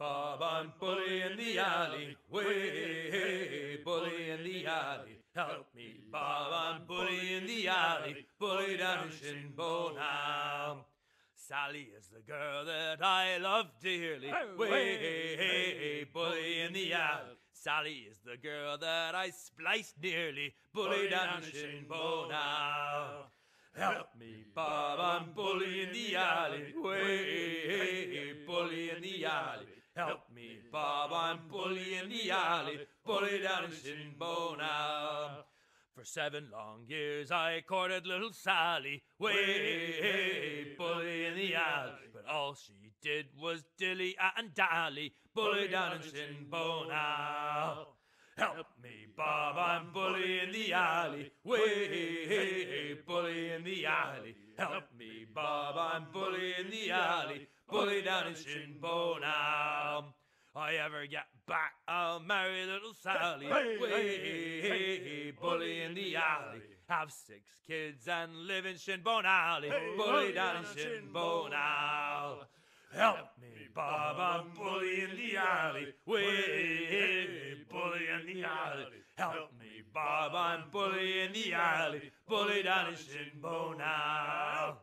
Bob I'm Bully in the alley, way, hey, Bully in the alley, help me. Bob I'm Bully in the alley, Bully down in Shinbo now. Sally is the girl that I love dearly, way, hey, hey, Bully in the alley. Sally is the girl that I spliced nearly, Bully down in Shinbo now. Help me, Bob, I'm bully in the alley, way, bully in the alley. Help me, Bob, I'm bully in the alley, bully down in Shinbone Bona. For seven long years I courted little Sally, way bully in the alley. But all she did was dilly and dally, bully down in Shinbone Bona. Help me, Bob, I'm bully in the alley. Way, bully in the alley. Help me, Bob, I'm bully in the alley bully down in Shinbo now. I ever get back, I'll marry little Sally. Hey, hey, hey, hey, bully in the alley. Have six kids and live in Shinbone Alley. bully down in Shinbone Alley. Help me, Bob, I'm bully in the alley. Way, bully in the alley. Help me, Bob, I'm bully in the alley. Bully down in Shinbone Alley.